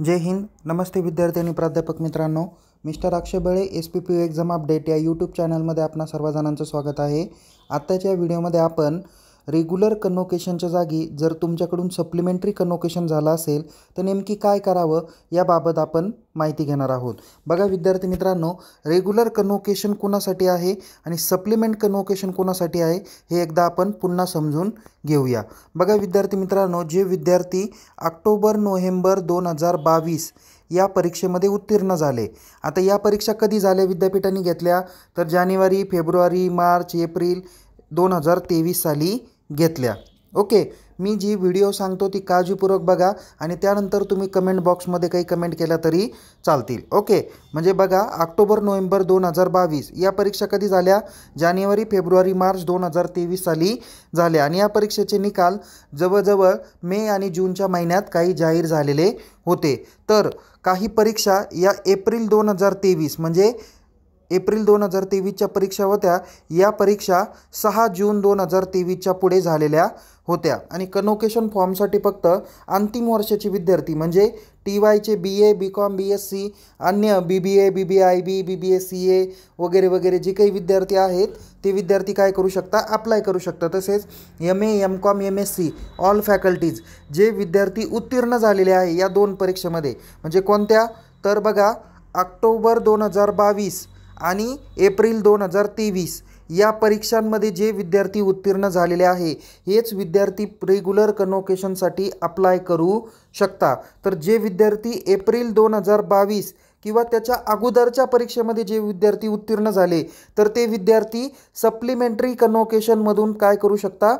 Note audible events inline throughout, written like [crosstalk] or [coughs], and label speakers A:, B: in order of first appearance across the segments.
A: जय हिंद नमस्ते विद्यार्थी आणि प्राध्यापक मित्रांनो mister Bale S P P exam update या यूट्यूब चॅनलमध्ये आपणा सर्वजणांचं स्वागत आहे आत्ताच्या व्हिडिओमध्ये आपण रेग्युलर कन्वोकेशनच्या जागी जर तुमच्याकडून सप्लिमेंटरी कन्वोकेशन झालं असेल तर नेमकी काय करावं याबाबत आपण माहिती घेणार आहोत बघा विद्यार्थी मित्रांनो रेग्युलर कन्वोकेशन कोणासाठी आहे आणि सप्लिमेंट कन्वोकेशन कोणासाठी आहे हे एकदा आपण पुन्हा समजून घेऊया बघा विद्यार्थी मित्रांनो जे विद्यार्थी ऑक्टोबर नोव्हेंबर दोन हजार बावीस या परीक्षेमध्ये उत्तीर्ण झाले आता या परीक्षा कधी झाल्या विद्यापीठांनी घेतल्या तर जानेवारी फेब्रुवारी मार्च एप्रिल दोन हजार तेवीस साली घेतल्या ओके मी जी व्हिडिओ सांगतो ती काळजीपूर्वक बघा आणि त्यानंतर तुम्ही कमेंट बॉक्समध्ये काही कमेंट केल्या तरी चालतील ओके म्हणजे बघा ऑक्टोबर नोव्हेंबर दोन हजार बावीस या परीक्षा कधी झाल्या जानेवारी फेब्रुवारी मार्च दोन हजार तेवीस साली झाल्या आणि या परीक्षेचे निकाल जवळजवळ मे आणि जूनच्या महिन्यात काही जाहीर झालेले होते तर काही परीक्षा या एप्रिल दोन हजार तेवीस म्हणजे एप्रिल दोन हजार तेवीसच्या परीक्षा होत्या या परीक्षा सहा जून दोन हजार तेवीसच्या पुढे झालेल्या होत्या आणि कनोकेशन फॉर्मसाठी फक्त अंतिम वर्षाचे विद्यार्थी म्हणजे टी वायचे B A B com B S C अन्य B B A B B I B B B S C A वगैरे वगैरे जे काही विद्यार्थी आहेत ते विद्यार्थी काय करू शकता अप्लाय करू शकता तसेच M A M com M S C all faculties जे विद्यार्थी उत्तीर्ण झालेले आहे या दोन परीक्षेमध्ये म्हणजे कोणत्या तर बघा ऑक्टोबर दोन हजार बावीस आणि एप्रिल दोन हजार तेवीस या परीक्षांमध्ये जे विद्यार्थी उत्तीर्ण झालेले आहे हेच विद्यार्थी रेग्युलर कन्वोकेशनसाठी अप्लाय करू शकता तर जे विद्यार्थी एप्रिल दोन हजार बावीस किंवा त्याच्या अगोदरच्या परीक्षेमध्ये जे विद्यार्थी उत्तीर्ण झाले तर ते विद्यार्थी सप्लिमेंटरी कन्वोकेशनमधून काय करू शकता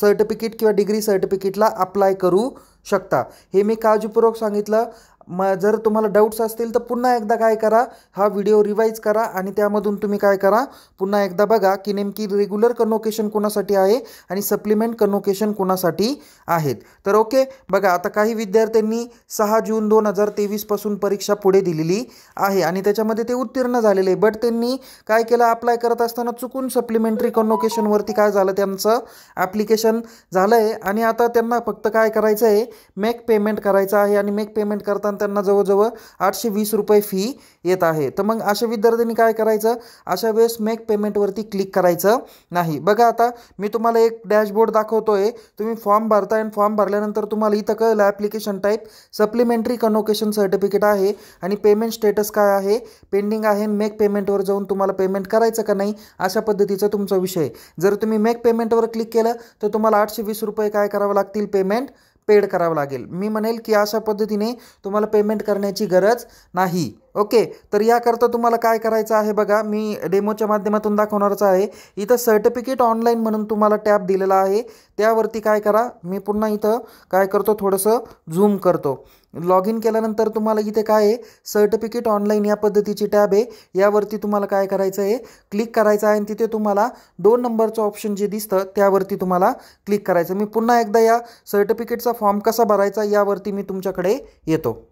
A: सर्टिफिकेट किंवा डिग्री सर्टिफिकेटला अप्लाय करू शकता हे मी काळजीपूर्वक सांगितलं म जर तुम्हाला डाऊट्स असतील तर पुन्हा एकदा काय करा हा व्हिडिओ रिवाईज करा आणि त्यामधून तुम्ही काय करा पुन्हा एकदा बघा की नेमकी रेग्युलर कन्वोकेशन कोणासाठी आहे आणि सप्लिमेंट कन्वोकेशन कोणासाठी आहेत तर ओके बघा आता काही विद्यार्थ्यांनी सहा जून दोन हजार तेवीसपासून परीक्षा पुढे दिलेली आहे आणि त्याच्यामध्ये ते उत्तीर्ण झालेले बट त्यांनी काय केलं अप्लाय करत असताना चुकून सप्लिमेंटरी कन्वोकेशनवरती काय झालं त्यांचं ॲप्लिकेशन झालं आहे आणि आता त्यांना फक्त काय करायचं आहे मेक पेमेंट करायचं आहे आणि मेक पेमेंट करताना त्यांना जवळजवळ आठशे वीस रुपये फी येत आहे तर मग अशा विद्यार्थ्यांनी काय करायचं अशा वेळेस मेक पेमेंटवरती क्लिक करायचं नाही बघा आता मी तुम्हाला एक डॅशबोर्ड दाखवतोय तुम्ही फॉर्म भरताय आणि फॉर्म भरल्यानंतर तुम्हाला इथं कळलं application type supplementary convocation certificate आहे आणि पेमेंट स्टेटस काय आहे पेंडिंग आहे मेक पेमेंटवर जाऊन तुम्हाला पेमेंट करायचं का नाही अशा पद्धतीचा तुमचा विषय जर तुम्ही मेक पेमेंटवर क्लिक केलं तर तुम्हाला आठशे वीस रुपये काय करावं लागतील पेमेंट पेड करावं लागेल मी म्हणेल की अशा पद्धतीने तुम्हाला पेमेंट करण्याची गरज नाही ओके तर याकरता तुम्हाला काय करायचं आहे बघा मी डेमोच्या माध्यमातून दाखवणारच आहे इथं सर्टिफिकेट ऑनलाईन म्हणून तुम्हाला टॅब दिलेला आहे त्यावरती काय करा मी पुन्हा इथं काय करतो थोडंसं झूम करतो लॉग इन केल्यानंतर तुम्हाला इथे काय आहे सर्टिफिकेट ऑनलाईन या पद्धतीची टॅब आहे यावरती तुम्हाला काय करायचं आहे क्लिक करायचं आहे आणि तिथे तुम्हाला दोन नंबरचं ऑप्शन जे दिसतं त्यावरती तुम्हाला क्लिक करायचं मी पुन्हा एकदा या सर्टिफिकेटचा फॉर्म कसा भरायचा यावरती मी तुमच्याकडे येतो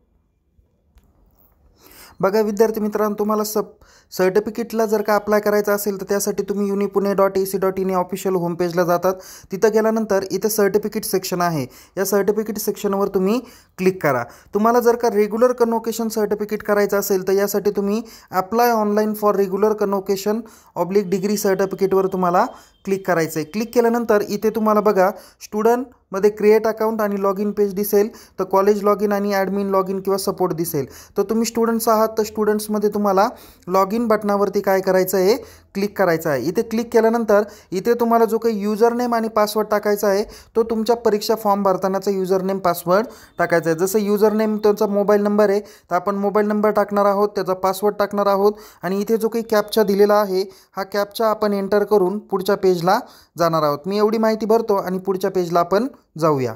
A: बघा विद्यार्थी मित्रांनो तुम्हाला सब सर्टिफिकेटला जर का अप्लाय करायचं असेल तर त्यासाठी तुम्ही uni dot A C dot in official होमपेजला जातात तिथं गेल्यानंतर इथे सर्टिफिकेट सेक्शन आहे या सर्टिफिकेट सेक्शनवर तुम्ही क्लिक करा तुम्हाला जर का रेग्युलर कन्वोकेशन सर्टिफिकेट करायचं असेल तर यासाठी तुम्ही apply online for regular convocation oblique degree सर्टिफिकेटवर तुम्हाला क्लिक करायचं आहे क्लिक केल्यानंतर इथे तुम्हाला बघा स्टुडंटमध्ये क्रिएट अकाउंट आणि लॉग इन पेज दिसेल तर कॉलेज लॉग इन आणि ॲडमिन लॉग इन किंवा सपोर्ट दिसेल तर तुम्ही स्टुडंट्स आहात तर स्टुडंट्समध्ये तुम्हाला लॉग इन बटनावरती काय करायचं आहे क्लिक करायचा आहे इथे क्लिक केल्यानंतर इथे तुम्हाला जो काही युजर नेम आणि पासवर्ड टाकायचा आहे तो तुमच्या परीक्षा फॉर्म भरतानाचा युजर नेम पासवर्ड टाकायचा आहे जसं युजर नेम त्यांचा मोबाईल नंबर आहे तर आपण मोबाईल नंबर टाकणार आहोत त्याचा पासवर्ड टाकणार आहोत आणि इथे जो काही कॅपचा दिलेला आहे हा कॅपचा आपण एंटर करून पुढच्या पेजला जाणार आहोत मी एवढी माहिती भरतो आणि पुढच्या पेजला आपण जाऊया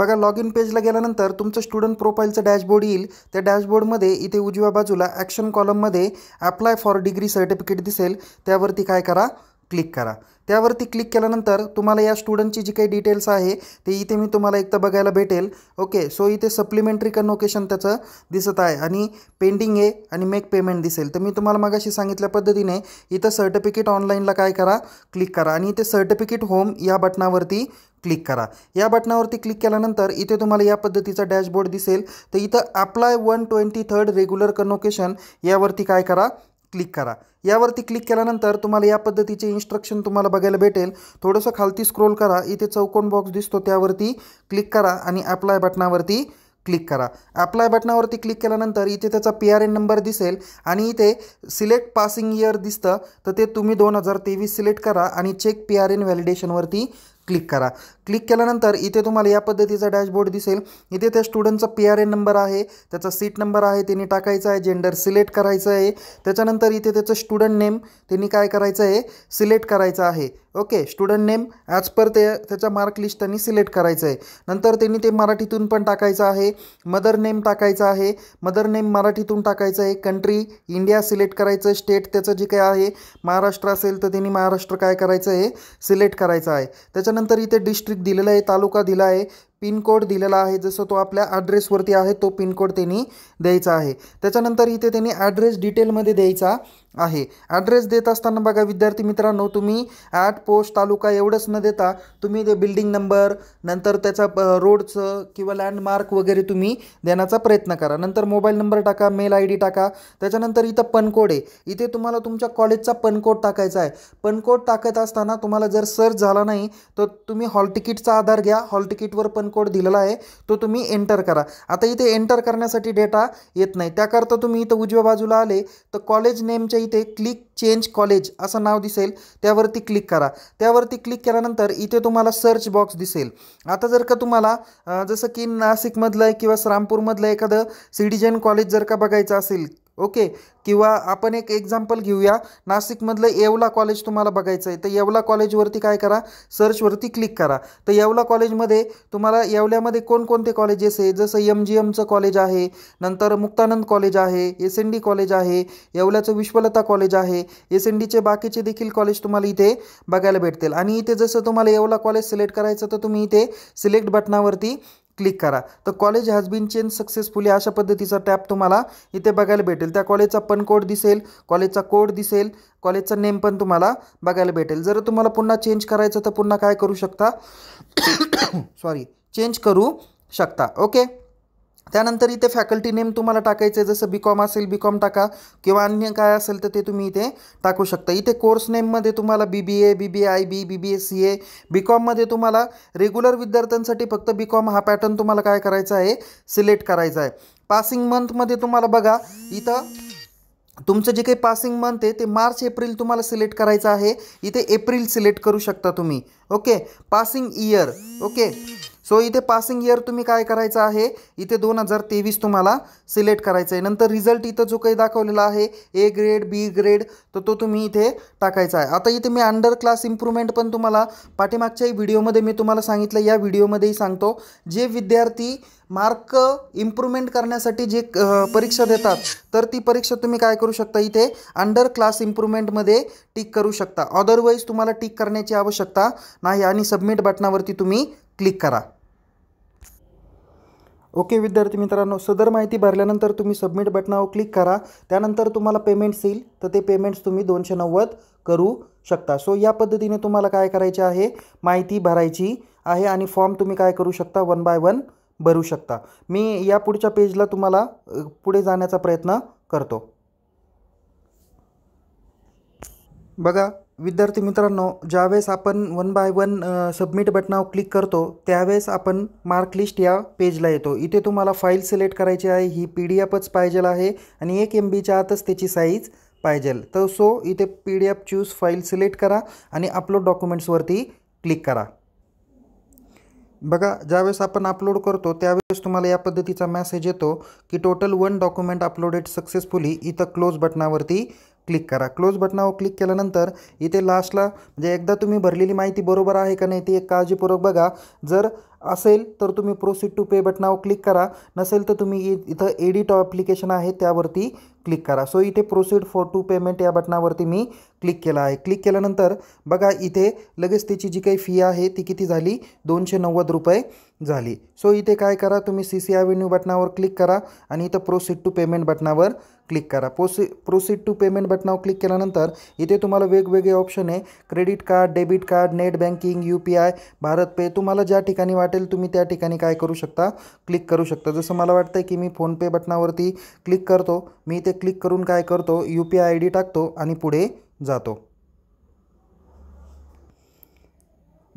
A: बघा लॉग इन पेजला गेल्यानंतर तुमचं स्टुडंट प्रोफाईलचं डॅशबोर्ड येईल त्या डॅशबोर्डमध्ये इथे उजव्या बाजूला ॲक्शन कॉलममध्ये अप्लाय फॉर डिग्री सर्टिफिकेट दिसेल त्यावरती काय करा क्लिक करा त्यावरती क्लिक केल्यानंतर तुम्हाला या स्टुडंटची जी काही डिटेल्स आहे ते इथे मी तुम्हाला एकदा बघायला भेटेल ओके सो इथे सप्लिमेंटरी कन्वोकेशन त्याचं दिसत आहे आणि पेंडिंग आहे आणि मेक पेमेंट दिसेल तर मी तुम्हाला मगाशी सांगितल्या पद्धतीने इथं सर्टिफिकेट ऑनलाईनला काय करा क्लिक करा आणि इथे सर्टिफिकेट होम या बटनावरती क्लिक करा या बटनावरती क्लिक केल्यानंतर इथे तुम्हाला या पद्धतीचा डॅशबोर्ड दिसेल तर इथं apply one twenty third regular convocation यावरती काय करा क्लिक करा यावरती क्लिक केल्यानंतर तुम्हाला या पद्धतीचे इन्स्ट्रक्शन तुम्हाला बघायला भेटेल थोडंसं खालती स्क्रोल करा इथे चौकोन बॉक्स दिसतो त्यावरती क्लिक करा आणि अप्लाय बटनावरती क्लिक करा अप्लाय बटनावरती क्लिक केल्यानंतर इथे त्याचा पी आर एन नंबर दिसेल आणि इथे सिलेक्ट पासिंग इयर दिसतं तर ते तुम्ही दोन हजार तेवीस सिलेक्ट करा आणि चेक पी आर एन व्हॅलिडेशनवरती क्लिक करा क्लिक केल्यानंतर इथे तुम्हाला या पद्धतीचा डॅशबोर्ड दिसेल इथे त्या स्टुडंटचा पी आर एन नंबर आहे त्याचा सीट नंबर आहे त्यांनी टाकायचा आहे जेंडर सिलेक्ट करायचं आहे त्याच्यानंतर इथे त्याचं स्टुडंट नेम त्यांनी काय करायचं आहे सिलेक्ट करायचं आहे okay student name as per ते त्याच्या मार्क लिस्ट त्यांनी सिलेक्ट करायचं आहे नंतर त्यांनी ते मराठीतून पण टाकायचं आहे मदर नेम टाकायचं आहे मदर नेम मराठीतून टाकायचं आहे कंट्री इंडिया सिलेक्ट करायचं स्टेट त्याचं जे काय आहे महाराष्ट्र असेल तर त्यांनी महाराष्ट्र काय करायचं आहे सिलेक्ट करायचं आहे त्याच्यानंतर त्यानंतर इथे डिस्ट्रिक्ट दिलेलं आहे तालुका दिला आहे पिनकोड दिलेला आहे जसं तो आपल्या ॲड्रेसवरती आहे तो पिनकोड त्यांनी द्यायचा आहे त्याच्यानंतर इथे त्यांनी ॲड्रेस डिटेलमध्ये द्यायचा आहे ॲड्रेस देत असताना बघा विद्यार्थी मित्रांनो तुम्ही ॲट पोस्ट तालुका एवढंच न देता तुम्ही ते बिल्डिंग नंबर नंतर त्याचा रोडचं किंवा लँडमार्क वगैरे तुम्ही देण्याचा प्रयत्न करा नंतर मोबाईल नंबर टाका मेल आय डी टाका त्याच्यानंतर इथं पनकोड आहे इथे तुम्हाला तुमच्या कॉलेजचा पनकोड टाकायचा आहे पनकोड टाकत असताना तुम्हाला जर सर्च झाला नाही तर तुम्ही हॉल तिकीटचा आधार घ्या हॉल तिकीटवर पण कोड दिलेला आहे तो तुम्ही एंटर करा आता इथे एंटर करण्यासाठी डेटा येत नाही त्याकरता तुम्ही इथं उजव्या बाजूला आले तर कॉलेज नेमच्या इथे क्लिक चेंज कॉलेज असं नाव दिसेल त्यावरती क्लिक करा त्यावरती क्लिक केल्यानंतर इथे तुम्हाला सर्च बॉक्स दिसेल आता जर का तुम्हाला जसं की नाशिकमधलं किंवा श्रामपूरमधलं एखादं सिटीजन कॉलेज जर का बघायचं असेल ओके किंवा आपण एक एक्झाम्पल घेऊया नाशिकमधलं येवला कॉलेज तुम्हाला बघायचं आहे तर येवला कॉलेजवरती काय करा सर्चवरती क्लिक करा तर येवला कॉलेजमध्ये तुम्हाला येवल्यामध्ये कोणकोणते कॉलेजेस आहे जसं एम जी एमचं कॉलेज आहे नंतर मुक्तानंद कॉलेज आहे एस एन डी कॉलेज आहे येवल्याचं विश्वलता कॉलेज आहे एस एन डीचे बाकीचे देखील कॉलेज तुम्हाला इथे बघायला भेटतील आणि इथे जसं तुम्हाला येवला कॉलेज सिलेक्ट करायचं तर तुम्ही इथे सिलेक्ट बटनावरती क्लिक करा तर college has been change successfully अशा पद्धतीचा टॅप तुम्हाला इथे बघायला भेटेल त्या कॉलेजचा पण कोड दिसेल कॉलेजचा कोड दिसेल कॉलेजचा नेम पण तुम्हाला बघायला भेटेल जर तुम्हाला पुन्हा चेंज करायचं तर पुन्हा काय करू शकता सॉरी [coughs] चेंज करू शकता ओके त्यानंतर इथे फॅकल्टी नेम तुम्हाला टाकायचं आहे जसं बी कॉम असेल बी कॉम टाका किंवा अन्य काय असेल तर ते तुम्ही इथे टाकू शकता इथे कोर्स नेममध्ये तुम्हाला B B A B B I B B B S C A B कॉममध्ये तुम्हाला रेग्युलर विद्यार्थ्यांसाठी फक्त बी कॉम हा पॅटर्न तुम्हाला काय करायचा आहे सिलेक्ट करायचा आहे पासिंग मंथमध्ये तुम्हाला बघा इथं तुमचं जे काही पासिंग मंथ आहे ते मार्च एप्रिल तुम्हाला सिलेक्ट करायचं आहे इथे एप्रिल सिलेक्ट करू शकता तुम्ही okay passing year okay so इथे पासिंग इयर तुम्ही काय करायचं आहे इथे दोन हजार तेवीस तुम्हाला सिलेक्ट करायचं आहे नंतर रिझल्ट इथं जो काही दाखवलेला आहे ए ग्रेड बी ग्रेड तर तो तुम्ही इथे टाकायचा आहे आता इथे मी अंडर क्लास इम्प्रूव्हमेंट पण तुम्हाला पाठीमागच्याही व्हिडिओमध्ये मी तुम्हाला सांगितलं या व्हिडिओमध्येही सांगतो जे विद्यार्थी मार्क इम्प्रूव्हमेंट करण्यासाठी जे परीक्षा देतात तर ती परीक्षा तुम्ही काय करू शकता इथे अंडर क्लास इम्प्रूव्हमेंटमध्ये टिक करू शकता अदरवाईज तुम्हाला टिक करण्याची आवश्यकता नाही आणि सबमिट बटनावरती तुम्ही क्लिक करा ओके विद्यार्थी मित्रांनो सदर माहिती भरल्यानंतर तुम्ही सबमिट बटनावर क्लिक करा त्यानंतर तुम्हाला पेमेंट्स येईल तर ते पेमेंट्स तुम्ही दोनशे नव्वद करू शकता सो या पद्धतीने तुम्हाला काय करायचे आहे माहिती भरायची आहे आणि फॉर्म तुम्ही काय करू शकता वन बाय वन भरू शकता मी या पुढच्या पेजला तुम्हाला पुढे जाण्याचा प्रयत्न करतो बघा विद्यार्थी मित्रांनो ज्यावेळेस आपण वन बाय वन सबमिट बटनावर क्लिक करतो त्यावेळेस आपण मार्क लिस्ट या पेजला येतो इथे तुम्हाला फाईल सिलेक्ट करायची आहे ही पी डी एफच पाहिजेल आहे आणि एक एम बीच्या आतच त्याची साईज पाहिजेल तर सो इथे P D F choose file select करा आणि अपलोड डॉक्युमेंट्सवरती क्लिक करा बघा ज्यावेळेस आपण अपलोड करतो त्यावेळेस तुम्हाला या पद्धतीचा मॅसेज येतो की total one document uploaded successfully इथं क्लोज बटनावरती क्लिक करा क्लोज बटनावर क्लिक केल्यानंतर इथे लास्टला म्हणजे एकदा तुम्ही भरलेली माहिती बरोबर आहे का नाही ती एक काळजीपूर्वक बघा जर असेल तर तुम्ही प्रोसीड टू पे बटनावर क्लिक करा नसेल तर तुम्ही इथं एडिट ॲप्लिकेशन आहे त्यावरती क्लिक करा सो इथे प्रोसीड फॉर टू पेमेंट या बटनावरती मी क्लिक केला आहे क्लिक केल्यानंतर बघा इथे लगेच त्याची जी काही फी आहे ती किती झाली दोनशे नव्वद रुपये झाली सो इथे काय करा तुम्ही सी सी ॲव्हेन्यू बटनावर क्लिक करा आणि इथं प्रोसीड टू पेमेंट बटनावर क्लिक करा प्रोसी प्रोसीड टू पेमेंट बटनावर क्लिक केल्यानंतर इथे तुम्हाला वेगवेगळे ऑप्शन आहे credit card debit card net banking U P I Bharat pay तुम्हाला ज्या ठिकाणी वाटेल तुम्ही त्या ठिकाणी काय करू शकता क्लिक करू शकता जसं मला वाटतं की मी फोनपे बटनावरती क्लिक करतो मी इथे क्लिक करून काय करतो यू पी आय डी टाकतो आणि पुढे जातो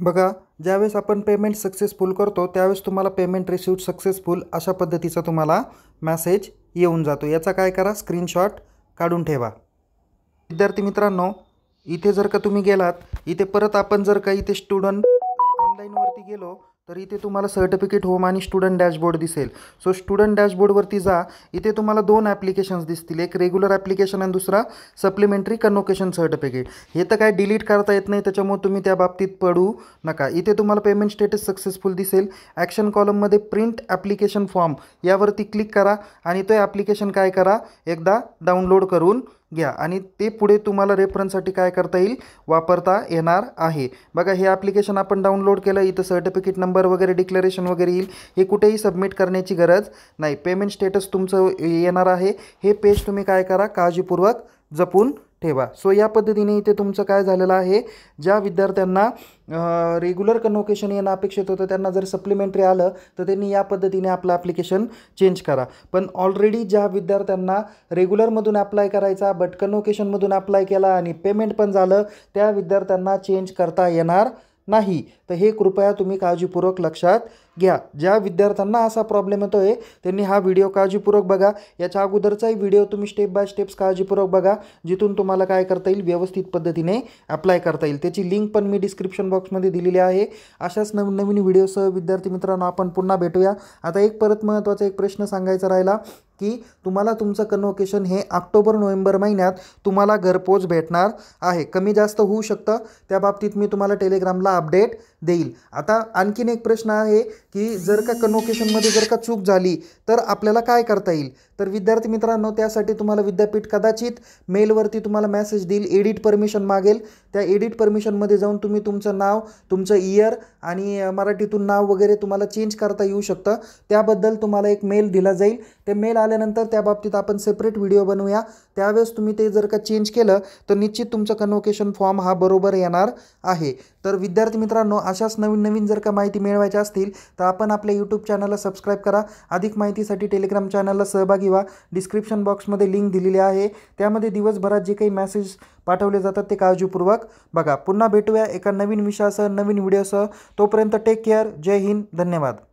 A: बघा ज्यावेळेस आपण पेमेंट सक्सेसफुल करतो त्यावेळेस तुम्हाला पेमेंट रिसिव्ह सक्सेसफुल अशा पद्धतीचा तुम्हाला मॅसेज येऊन जातो याचा काय करा स्क्रीनशॉट काढून ठेवा विद्यार्थी मित्रांनो इथे जर का तुम्ही गेलात इथे परत आपण जर का इथे स्टुडंट ऑनलाईनवरती गेलो तर इथे तुम्हाला सर्टिफिकेट होम आणि स्टुडंट डॅशबोर्ड दिसेल सो स्टुडंट डॅशबोर्डवरती जा इथे तुम्हाला दोन ॲप्लिकेशन्स दिसतील एक रेग्युलर ॲप्लिकेशन आणि दुसरा सप्लिमेंटरी कन्वोकेशन सर्टिफिकेट हे तर काय डिलीट करता येत नाही त्याच्यामुळे तुम्ही त्या बाबतीत पडू नका इथे तुम्हाला पेमेंट स्टेटस सक्सेसफुल दिसेल ॲक्शन कॉलममध्ये प्रिंट ॲप्लिकेशन फॉर्म यावरती क्लिक करा आणि तो ॲप्लिकेशन काय करा एकदा डाउनलोड करून घ्या आणि ते पुढे तुम्हाला रेफरन्ससाठी काय करता येईल वापरता येणार आहे बघा हे ॲप्लिकेशन आपण डाउनलोड केलं इथं सर्टिफिकेट नंबर वगैरे डिक्लेरेशन वगैरे येईल हे कुठेही सबमिट करण्याची गरज नाही पेमेंट स्टेटस तुमचं येणार आहे हे पेज तुम्ही काय करा काळजीपूर्वक जपून ठेवा सो या पद्धतीने इथे तुमचं काय झालेलं आहे ज्या विद्यार्थ्यांना रेग्युलर कन्व्होकेशन येणं अपेक्षित होतं त्यांना जर सप्लिमेंटरी आलं तर त्यांनी या पद्धतीने आपलं ॲप्लिकेशन चेंज करा पण ऑलरेडी ज्या विद्यार्थ्यांना रेग्युलरमधून अप्लाय करायचा बट कन्व्होकेशनमधून अप्लाय केला आणि पेमेंट पण झालं त्या विद्यार्थ्यांना चेंज करता येणार नाही तर हे कृपया तुम्ही काळजीपूर्वक लक्षात घ्या ज्या विद्यार्थ्यांना असा प्रॉब्लेम येतो आहे त्यांनी हा व्हिडिओ काळजीपूर्वक बघा याच्या अगोदरचाही व्हिडिओ तुम्ही स्टेप बाय स्टेप्स काळजीपूर्वक बघा जिथून तुम्हाला काय करता येईल व्यवस्थित पद्धतीने अप्लाय करता येईल त्याची लिंक पण मी डिस्क्रिप्शन बॉक्समध्ये दिलेली आहे अशाच नवीन नवीन व्हिडिओसह विद्यार्थी मित्रांनो आपण पुन्हा भेटूया आता एक परत महत्त्वाचा एक प्रश्न सांगायचा राहिला की तुम्हाला तुमचं कन्वोकेशन हे ऑक्टोबर नोव्हेंबर महिन्यात तुम्हाला घरपोच भेटणार आहे कमी जास्त होऊ शकतं त्या बाबतीत मी तुम्हाला टेलिग्रामला अपडेट देईल आता आणखीन एक प्रश्न आहे की जर का कन्वोकेशनमध्ये जर का चूक झाली तर आपल्याला काय करता येईल तर विद्यार्थी मित्रांनो त्यासाठी तुम्हाला विद्यापीठ कदाचित मेलवरती तुम्हाला मेसेज देईल एडिट परमिशन मागेल त्या एडिट परमिशनमध्ये जाऊन तुम्ही तुमचं नाव तुमचं इयर आणि मराठीतून नाव वगैरे तुम्हाला चेंज करता येऊ शकतं त्याबद्दल तुम्हाला एक मेल दिला जाईल ते मेल आल्यानंतर त्या बाबतीत आपण सेपरेट व्हिडिओ बनवूया त्यावेळेस तुम्ही ते जर का चेंज केलं तर निश्चित तुमचं कन्वोकेशन फॉर्म हा बरोबर येणार आहे तर विद्यार्थी मित्रांनो अशाच नवीन नवीन जर का माहिती मिळवायच्या असतील तर आपण आपल्या यूट्यूब चॅनलला सबस्क्राईब करा अधिक माहितीसाठी टेलिग्राम चॅनलला सहभागी व्हा डिस्क्रिप्शन बॉक्समध्ये लिंक दिलेली आहे त्यामध्ये दिवसभरात जे काही मेसेज पाठवले जातात ते काळजीपूर्वक बघा पुन्हा भेटूया एका नवीन विषयासह नवीन व्हिडिओसह तोपर्यंत टेक केअर जय हिंद धन्यवाद